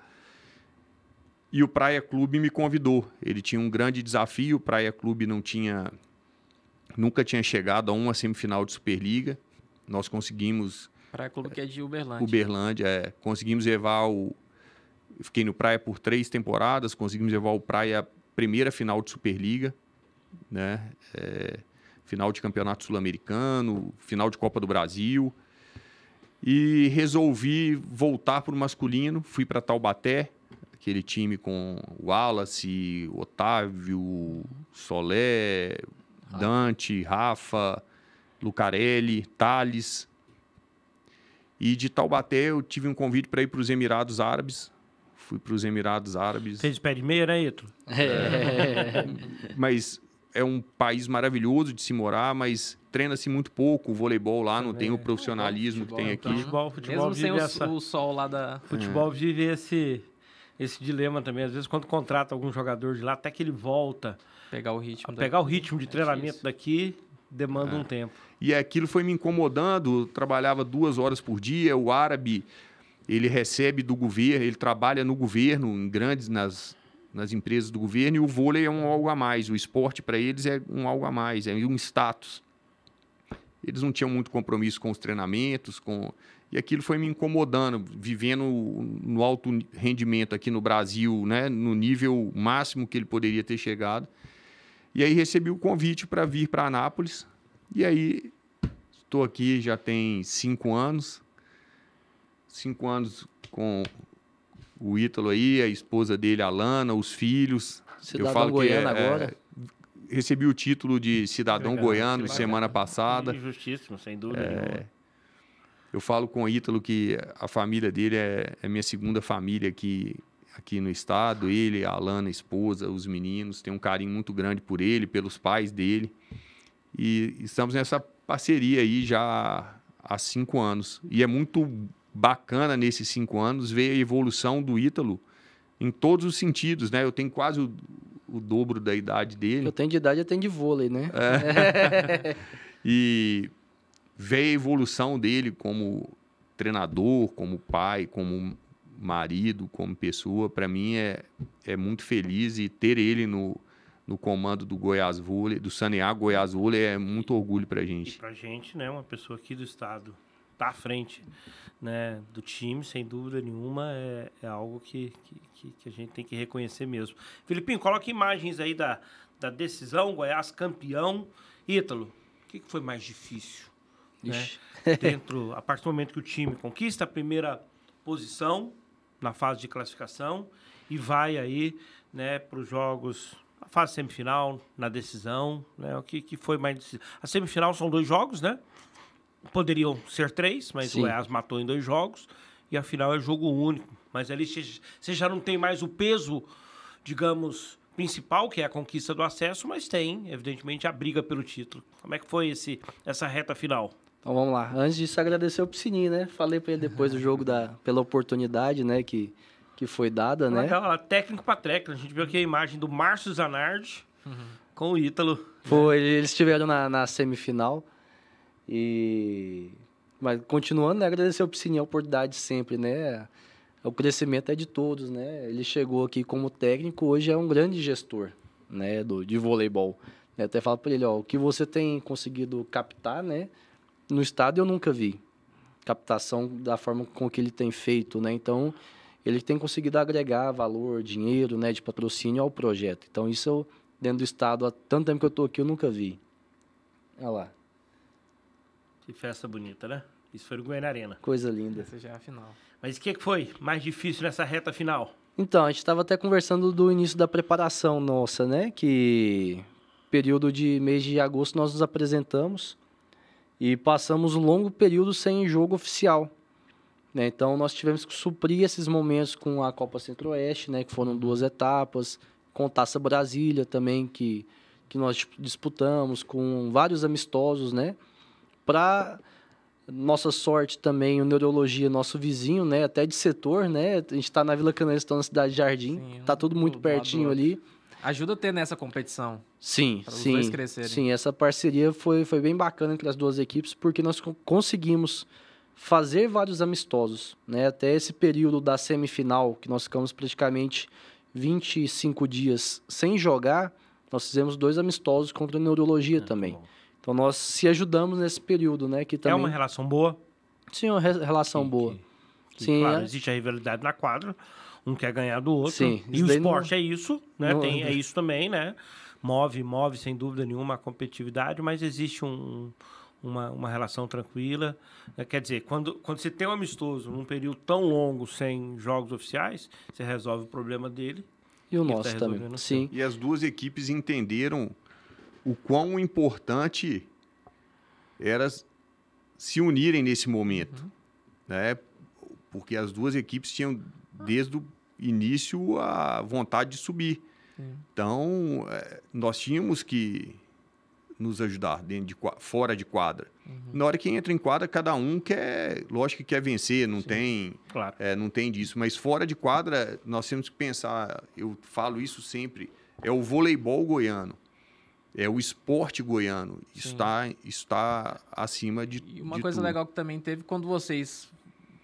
E o Praia Clube me convidou. Ele tinha um grande desafio, o Praia Clube não tinha nunca tinha chegado a uma semifinal de Superliga nós conseguimos. Praia Clube que é de Uberlândia. Uberlândia, é. Conseguimos levar o. Fiquei no Praia por três temporadas, conseguimos levar o Praia primeira final de Superliga, né? É, final de Campeonato Sul-Americano, final de Copa do Brasil. E resolvi voltar para o masculino, fui para Taubaté, aquele time com Wallace, Otávio, Solé, Dante, Rafa, Lucarelli, Thales. E de Taubaté eu tive um convite para ir para os Emirados Árabes. Fui para os Emirados Árabes. Fez pé de meia, né, Ito? É. mas é um país maravilhoso de se morar, mas treina-se muito pouco o voleibol lá, não é. tem o é. profissionalismo futebol, que tem aqui. Então, futebol, futebol Mesmo vive sem essa... o sol lá da... Futebol é. vive esse, esse dilema também. Às vezes, quando contrata algum jogador de lá, até que ele volta... Pegar o ritmo. Pegar o ritmo de é treinamento daqui Demanda é. um tempo. E aquilo foi me incomodando. trabalhava duas horas por dia. O árabe, ele recebe do governo, ele trabalha no governo, em grandes, nas, nas empresas do governo. E o vôlei é um algo a mais. O esporte para eles é um algo a mais, é um status. Eles não tinham muito compromisso com os treinamentos, com e aquilo foi me incomodando, vivendo no alto rendimento aqui no Brasil, né, no nível máximo que ele poderia ter chegado. E aí recebi o convite para vir para Anápolis. E aí estou aqui já tem cinco anos. Cinco anos com o Ítalo aí, a esposa dele, a Lana, os filhos. Cidadão Eu falo Goiânia que é, é, agora. É, recebi o título de cidadão Legal, goiano semana passada. Justíssimo, sem dúvida é, Eu falo com o Ítalo que a família dele é, é minha segunda família aqui aqui no estado. Ele, a Alana, a esposa, os meninos, tem um carinho muito grande por ele, pelos pais dele. E estamos nessa parceria aí já há cinco anos. E é muito bacana nesses cinco anos ver a evolução do Ítalo em todos os sentidos, né? Eu tenho quase o, o dobro da idade dele. Eu tenho de idade, eu tenho de vôlei, né? É. e ver a evolução dele como treinador, como pai, como marido, como pessoa. Para mim é, é muito feliz e ter ele no, no comando do Goiás Vôlei, do Saneá Goiás Vôlei é muito orgulho para gente. Para gente, né, uma pessoa aqui do estado tá à frente, né, do time, sem dúvida nenhuma, é, é algo que, que, que a gente tem que reconhecer mesmo. Filipinho, coloca imagens aí da, da decisão, Goiás campeão. Ítalo, o que, que foi mais difícil? Né? Dentro, a partir do momento que o time conquista a primeira posição, na fase de classificação e vai aí né, para os jogos, a fase semifinal, na decisão, né, o que, que foi mais decisivo. A semifinal são dois jogos, né? Poderiam ser três, mas Sim. o EAS matou em dois jogos e a final é jogo único. Mas ali você já não tem mais o peso, digamos, principal, que é a conquista do acesso, mas tem, evidentemente, a briga pelo título. Como é que foi esse, essa reta final? Então vamos lá. Antes disso, agradecer o Piscininho, né? Falei para ele depois do jogo da, pela oportunidade, né? Que, que foi dada, né? Legal, técnico para técnico. A gente viu aqui a imagem do Márcio Zanardi uhum. com o Ítalo. Foi, eles estiveram na, na semifinal. E. Mas continuando, né? agradecer o Piscininho a oportunidade sempre, né? O crescimento é de todos, né? Ele chegou aqui como técnico, hoje é um grande gestor, né? Do, de voleibol. Eu até falo para ele, ó, o que você tem conseguido captar, né? no estado eu nunca vi captação da forma com que ele tem feito, né? Então, ele tem conseguido agregar valor, dinheiro, né, de patrocínio ao projeto. Então, isso eu, dentro do estado, há tanto tempo que eu estou aqui, eu nunca vi. Olha lá. Que festa bonita, né? Isso foi no Goiânia Arena. Coisa linda. Essa já é a final. Mas o que foi mais difícil nessa reta final? Então, a gente estava até conversando do início da preparação nossa, né? Que período de mês de agosto nós nos apresentamos e passamos um longo período sem jogo oficial. Né? Então, nós tivemos que suprir esses momentos com a Copa Centro-Oeste, né? que foram duas etapas, com Taça Brasília também, que, que nós disputamos, com vários amistosos, né? Para nossa sorte também, o Neurologia, nosso vizinho, né? Até de setor, né? A gente está na Vila Canelista, tá na Cidade Jardim. está tá tudo muito pertinho ali. Ajuda a ter nessa competição. Sim, para sim. dois crescerem. Sim, essa parceria foi, foi bem bacana entre as duas equipes, porque nós conseguimos fazer vários amistosos. Né? Até esse período da semifinal, que nós ficamos praticamente 25 dias sem jogar, nós fizemos dois amistosos contra a neurologia é, também. Bom. Então nós se ajudamos nesse período, né? Que também... É uma relação boa? Sim, é uma re relação sim, boa. Que, sim, claro, é... existe a rivalidade na quadra, um quer ganhar do outro. Sim, e o esporte não... é isso, né? Não Tem, é. é isso também, né? Move, move, sem dúvida nenhuma, a competitividade, mas existe um, uma, uma relação tranquila. Né? Quer dizer, quando, quando você tem um amistoso num período tão longo sem jogos oficiais, você resolve o problema dele. E o tá nosso tá também. O Sim. E as duas equipes entenderam o quão importante era se unirem nesse momento. Uhum. Né? Porque as duas equipes tinham, desde o início a vontade de subir. Sim. Então, é, nós tínhamos que nos ajudar dentro de, fora de quadra. Uhum. Na hora que entra em quadra, cada um quer, lógico que quer vencer, não Sim. tem, claro. é, não tem disso. Mas fora de quadra, nós temos que pensar. Eu falo isso sempre. É o voleibol goiano, é o esporte goiano está está acima de. E uma de coisa tudo. legal que também teve quando vocês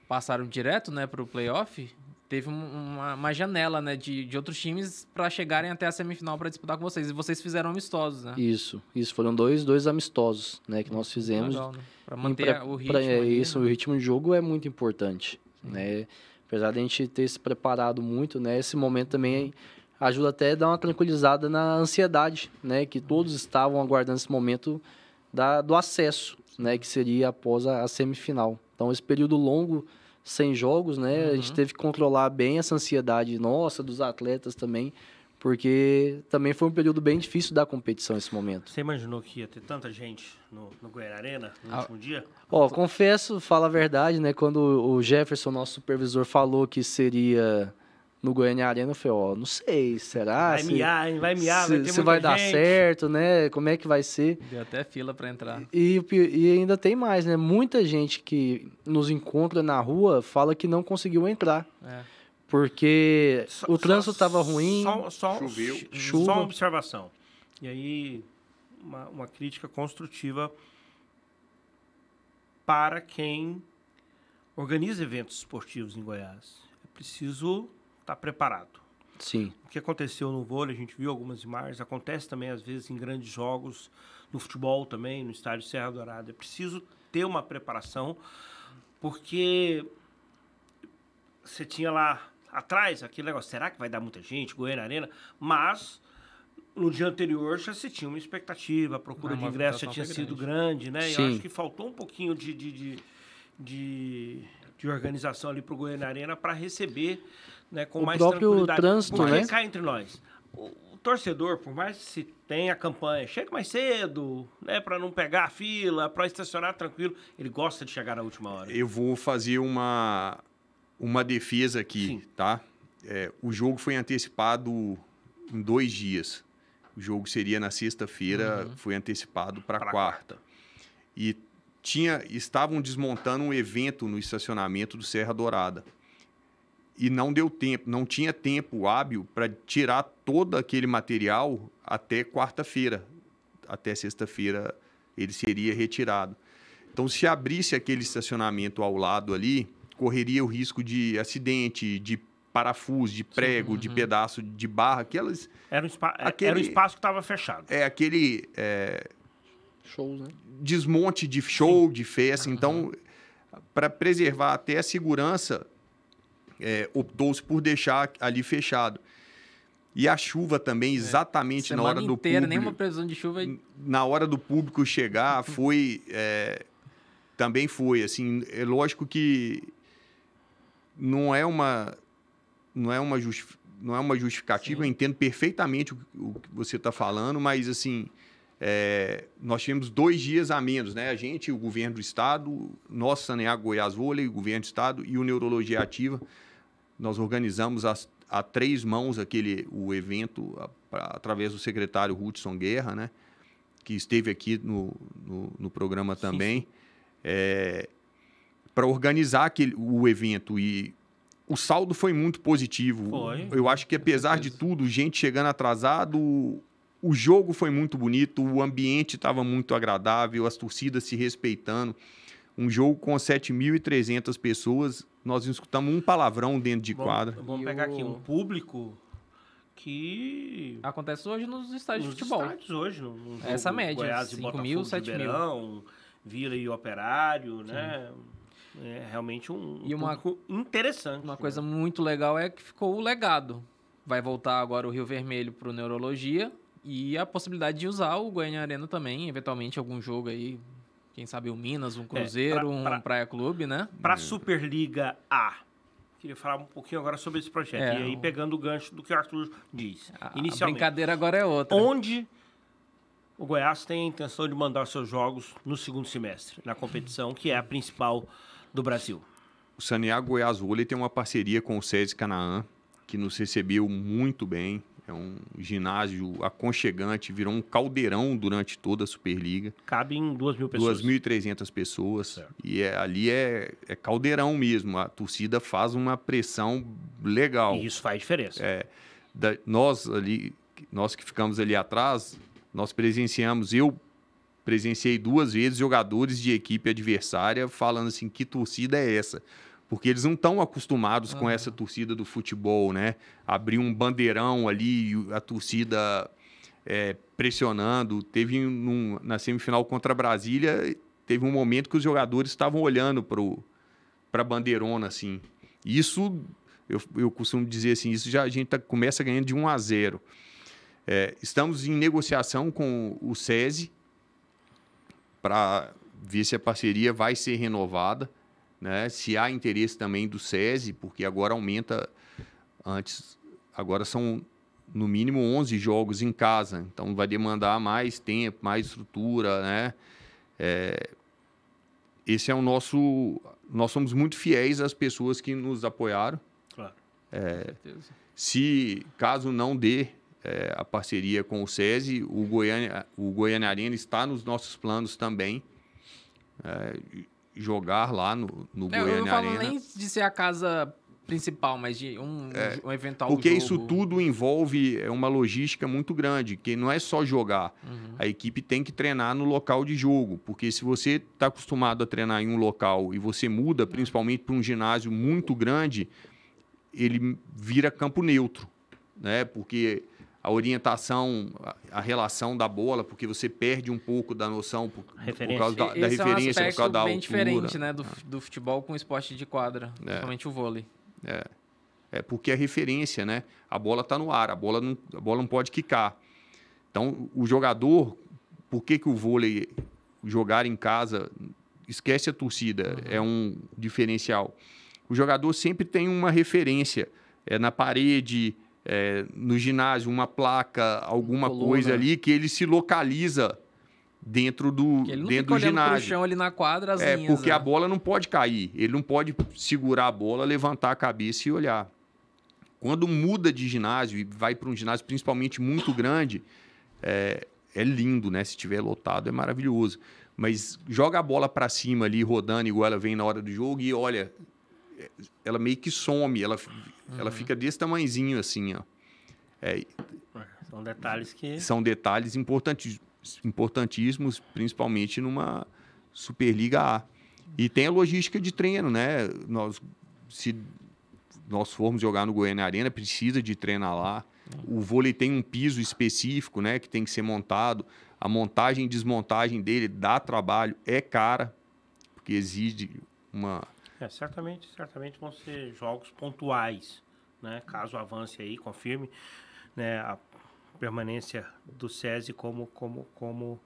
passaram direto, né, para o playoff teve uma, uma janela, né, de, de outros times para chegarem até a semifinal para disputar com vocês. E vocês fizeram amistosos, né? Isso, isso foram dois, dois amistosos, né, que nós fizemos. né? Para manter pra, o ritmo. Pra, é, ali, isso, né? o ritmo de jogo é muito importante, né? Apesar de a gente ter se preparado muito, né, esse momento também ajuda até a dar uma tranquilizada na ansiedade, né, que todos estavam aguardando esse momento da, do acesso, né, que seria após a, a semifinal. Então esse período longo sem jogos, né? Uhum. A gente uhum. teve que controlar bem essa ansiedade nossa, dos atletas também, porque também foi um período bem difícil da competição esse momento. Você imaginou que ia ter tanta gente no, no Goiânia Arena no ah. último dia? Ó, confesso, fala a verdade, né? Quando o Jefferson, nosso supervisor, falou que seria no Goiânia Arena, eu falei, ó, oh, não sei, será? Vai se, miar, hein? Vai miar, se, vai ter Se vai gente. dar certo, né? Como é que vai ser? Deu até fila para entrar. E, e, ainda tem mais, né? Muita gente que nos encontra na rua fala que não conseguiu entrar. É. Porque só, o trânsito estava ruim, só, só, choveu. Chuva. Só uma observação. E aí, uma, uma crítica construtiva para quem organiza eventos esportivos em Goiás. É preciso estar tá preparado. Sim. O que aconteceu no vôlei, a gente viu algumas imagens, acontece também às vezes em grandes jogos, no futebol também, no estádio Serra Dourada. É preciso ter uma preparação, porque você tinha lá atrás aquele negócio, será que vai dar muita gente, Goiânia Arena? Mas no dia anterior já se tinha uma expectativa, a procura Não, de ingresso já tinha sido grande, né? Sim. Eu acho que faltou um pouquinho de, de, de, de, de organização ali para o Goiânia Arena para receber né, com o mais próprio trânsito, Porque né? cá entre nós, o, o, torcedor, por mais que se tenha a campanha, chega mais cedo, né, para não pegar a fila, para estacionar tranquilo, ele gosta de chegar na última hora. Eu vou fazer uma uma defesa aqui, Sim. tá? É, o jogo foi antecipado em dois dias. O jogo seria na sexta-feira, uhum. foi antecipado para quarta. quarta. E tinha, estavam desmontando um evento no estacionamento do Serra Dourada e não deu tempo, não tinha tempo hábil para tirar todo aquele material até quarta-feira. Até sexta-feira ele seria retirado. Então, se abrisse aquele estacionamento ao lado ali, correria o risco de acidente, de parafuso, de prego, Sim, uhum. de pedaço de barra, aquelas... Era um, aquele... É, era um espaço que estava fechado. É, aquele... É... né? Desmonte de show, Sim. de festa. Uhum. Então, para preservar até a segurança é, optou-se por deixar ali fechado. E a chuva também, é, exatamente é, na hora do inteira, público. Nenhuma previsão de chuva. Na hora do público chegar, foi. É, também foi. Assim, é lógico que não é uma. Não é uma, justi não é uma justificativa, Sim. eu entendo perfeitamente o, o que você está falando, mas assim. É, nós tivemos dois dias a menos, né? A gente, o governo do estado, nosso Saneago né? Goiás Vôlei, o governo do estado e o Neurologia Ativa. Nós organizamos as, a três mãos aquele o evento a, pra, através do secretário Hudson Guerra, né? que esteve aqui no, no, no programa também, é, para organizar aquele, o evento. E o saldo foi muito positivo. Foi. Eu acho que, apesar de tudo, gente chegando atrasado, o jogo foi muito bonito, o ambiente estava muito agradável, as torcidas se respeitando. Um jogo com 7.300 pessoas nós escutamos um palavrão dentro de Bom, quadra. Vamos pegar aqui um público que acontece hoje nos estádios nos de futebol. Estádios hoje, essa média, Goiás 5 mil, 7 mil. Vila e Operário, né? Sim. né? É realmente um, e uma, interessante. Uma né? coisa muito legal é que ficou o legado. Vai voltar agora o Rio Vermelho para o Neurologia e a possibilidade de usar o Goiânia Arena também, eventualmente algum jogo aí, quem sabe o Minas, um é, Cruzeiro, é, pra, um Praia Clube, né? Para Superliga A. Queria falar um pouquinho agora sobre esse projeto. É, e aí, pegando o gancho do que o Arthur disse. A, inicialmente, a brincadeira agora é outra. Onde o Goiás tem a intenção de mandar seus jogos no segundo semestre, na competição que é a principal do Brasil. O Santiago Goiás Vôlei tem uma parceria com o SESI Canaã, que nos recebeu muito bem. É um ginásio aconchegante, virou um caldeirão durante toda a Superliga. Cabe em 2 mil pessoas. 2.300 pessoas. Certo. E é, ali é, é, caldeirão mesmo. A torcida faz uma pressão legal. E isso faz diferença. É, da, nós ali, nós que ficamos ali atrás, nós presenciamos, eu presenciei duas vezes jogadores de equipe adversária falando assim, que torcida é essa? porque eles não estão acostumados ah. com essa torcida do futebol, né? Abrir um bandeirão ali, a torcida é, pressionando. Teve num, na semifinal contra a Brasília, teve um momento que os jogadores estavam olhando para a bandeirona, assim. Isso, eu, eu costumo dizer assim, isso já a gente tá, começa ganhando de 1 a 0. É, estamos em negociação com o SESI para ver se a parceria vai ser renovada né? se há interesse também do SESI, porque agora aumenta, antes, agora são no mínimo 11 jogos em casa, então vai demandar mais tempo, mais estrutura, né? É, esse é o nosso, nós somos muito fiéis às pessoas que nos apoiaram. Claro. É, se caso não dê é, a parceria com o SESI, o Goiânia, o Goiânia Arena está nos nossos planos também. É, jogar lá no, no é, Goiânia Eu não falo Arena. nem de ser a casa principal, mas de um, é, um eventual Porque jogo. isso tudo envolve é uma logística muito grande, que não é só jogar. Uhum. A equipe tem que treinar no local de jogo, porque se você está acostumado a treinar em um local e você muda, uhum. principalmente para um ginásio muito grande, ele vira campo neutro, né? Porque a orientação, a, a relação da bola, porque você perde um pouco da noção por, por causa da, da referência, é um por causa da bem altura. diferente, né, do, é. do futebol com esporte de quadra, é. principalmente o vôlei. É. É porque a é referência, né? A bola está no ar, a bola, não, a bola não pode quicar. Então, o jogador, por que, que o vôlei jogar em casa esquece a torcida, é uhum. é um diferencial. O jogador sempre tem uma referência, é na parede, é, no ginásio, uma placa, alguma Coluna. coisa ali que ele se localiza dentro do ele não dentro do ginásio. chão ali na quadra, é assim, porque né? a bola não pode cair, ele não pode segurar a bola, levantar a cabeça e olhar. Quando muda de ginásio e vai para um ginásio principalmente muito grande, é, é lindo, né? Se tiver lotado é maravilhoso. Mas joga a bola para cima ali rodando igual ela vem na hora do jogo e olha, é, ela meio que some, ela Uhum. Ela fica desse tamanhozinho assim, ó. É, são detalhes que... São detalhes importantes, importantíssimos, principalmente numa Superliga A. E tem a logística de treino, né? Nós, se nós formos jogar no Goiânia Arena, precisa de treinar lá. O vôlei tem um piso específico, né? Que tem que ser montado. A montagem e desmontagem dele dá trabalho, é cara, porque exige uma é, certamente, certamente vão ser jogos pontuais, né? Caso avance aí, confirme, né, a permanência do SESI como como como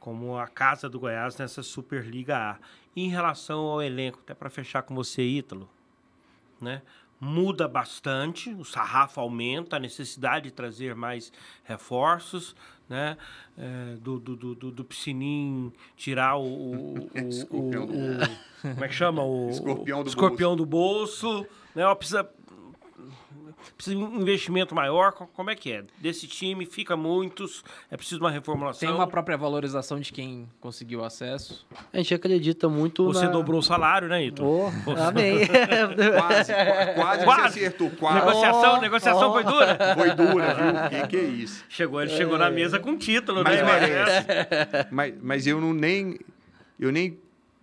como a casa do Goiás nessa Superliga A. em relação ao elenco, até para fechar com você, Ítalo, né? Muda bastante, o sarrafo aumenta, a necessidade de trazer mais reforços, né? É, do, do, do, do, piscinim tirar o, o, o, o, Como é que chama? O escorpião do escorpião bolso. Do bolso né? Ela precisa precisa de um investimento maior? Como é que é? Desse time fica muitos, é preciso uma reformulação. Tem uma própria valorização de quem conseguiu acesso. A gente acredita muito. Você na... dobrou o salário, né, Ito? Oh, amém. Tá quase, quase, quase. acertou. Quase. Negociação, oh, negociação oh. foi dura? Foi dura, viu? O que, que é isso? Chegou, ele é. chegou na é. mesa com título, né? mas né? Merece. mas, mas eu não nem. Eu nem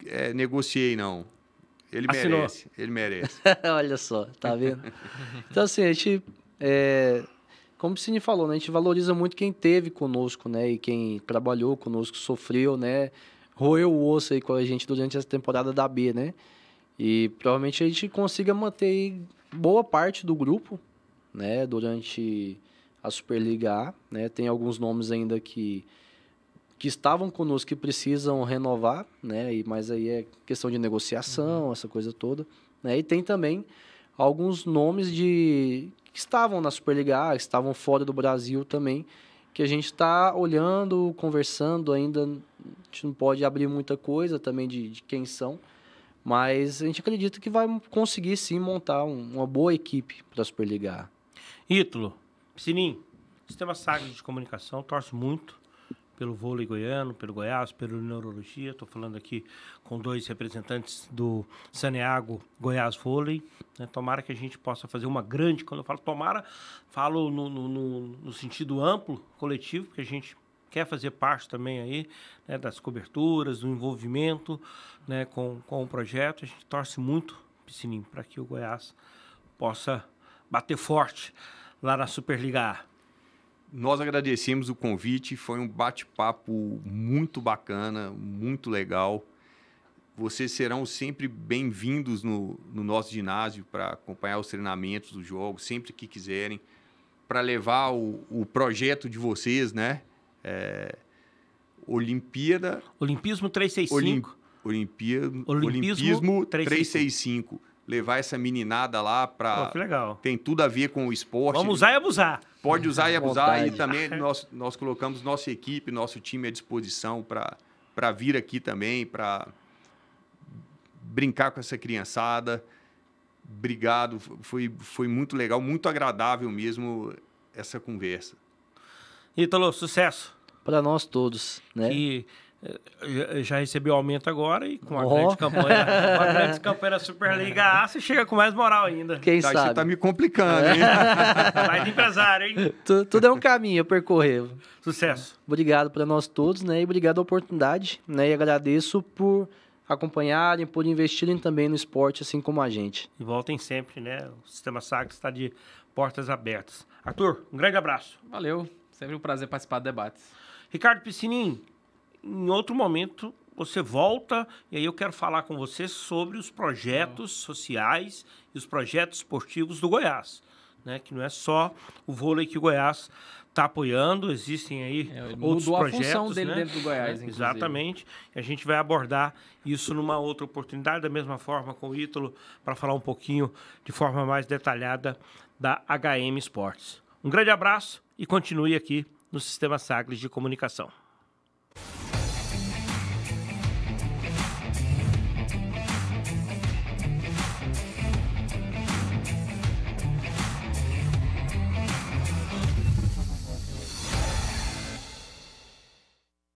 é, negociei, não. Ele Assinou. merece, ele merece. Olha só, tá vendo? então, assim, a gente, é, como o Cine falou, né, a gente valoriza muito quem teve conosco, né, e quem trabalhou conosco, sofreu, né, roeu o osso aí com a gente durante essa temporada da B, né? E provavelmente a gente consiga manter boa parte do grupo, né, durante a Superliga A, né? Tem alguns nomes ainda que que estavam conosco que precisam renovar, né? E, mas aí é questão de negociação, uhum. essa coisa toda. Né? E tem também alguns nomes de que estavam na Superliga estavam fora do Brasil também, que a gente está olhando, conversando ainda. A gente não pode abrir muita coisa também de, de quem são, mas a gente acredita que vai conseguir sim montar um, uma boa equipe para a Superliga Ítalo, Piscinim, Sistema Sagres de Comunicação, Torço muito pelo vôlei goiano, pelo Goiás, pelo Neurologia. Estou falando aqui com dois representantes do Saneago Goiás Vôlei. Né? Tomara que a gente possa fazer uma grande. Quando eu falo tomara, falo no, no, no sentido amplo, coletivo, porque a gente quer fazer parte também aí né, das coberturas, do envolvimento né, com, com o projeto. A gente torce muito, Piscininho, para que o Goiás possa bater forte lá na Superliga A nós agradecemos o convite, foi um bate-papo muito bacana, muito legal. Vocês serão sempre bem-vindos no, no nosso ginásio para acompanhar os treinamentos dos jogos, sempre que quiserem, para levar o, o projeto de vocês, né? É, Olimpíada. Olimpismo 365. Olim, Olimpia, Olimpismo, Olimpismo 365. 365 levar essa meninada lá para. legal. Tem tudo a ver com o esporte. Vamos usar e abusar. Pode usar e abusar. E também nós, nós colocamos nossa equipe, nosso time à disposição para vir aqui também, para brincar com essa criançada. Obrigado, foi, foi muito legal, muito agradável mesmo essa conversa. Ítalo, sucesso. Para nós todos, né? Que eh, já recebeu aumento agora e com a oh. grande campanha, com a grande campanha da Superliga A, você chega com mais moral ainda. Quem tá, sabe? Você tá me complicando, hein? Vai de empresário, hein? Tu, tudo é um caminho a percorrer. Sucesso. Obrigado para nós todos, né? E obrigado a oportunidade, né? E agradeço por acompanharem, por investirem também no esporte, assim como a gente. E voltem sempre, né? O Sistema SAC está de portas abertas. Arthur, um grande abraço. Valeu. Sempre um prazer participar do debate. Ricardo Piscinin, em outro momento você volta e aí eu quero falar com você sobre os projetos tá. sociais e os projetos esportivos do Goiás, né? Que não é só o vôlei que o Goiás está apoiando, existem aí é, outros mudou projetos, a função dele né? dentro do Goiás, é, Exatamente. E a gente vai abordar isso numa outra oportunidade, da mesma forma com o Ítalo, para falar um pouquinho de forma mais detalhada da HM Esportes. Um grande abraço e continue aqui no Sistema Sagres de Comunicação.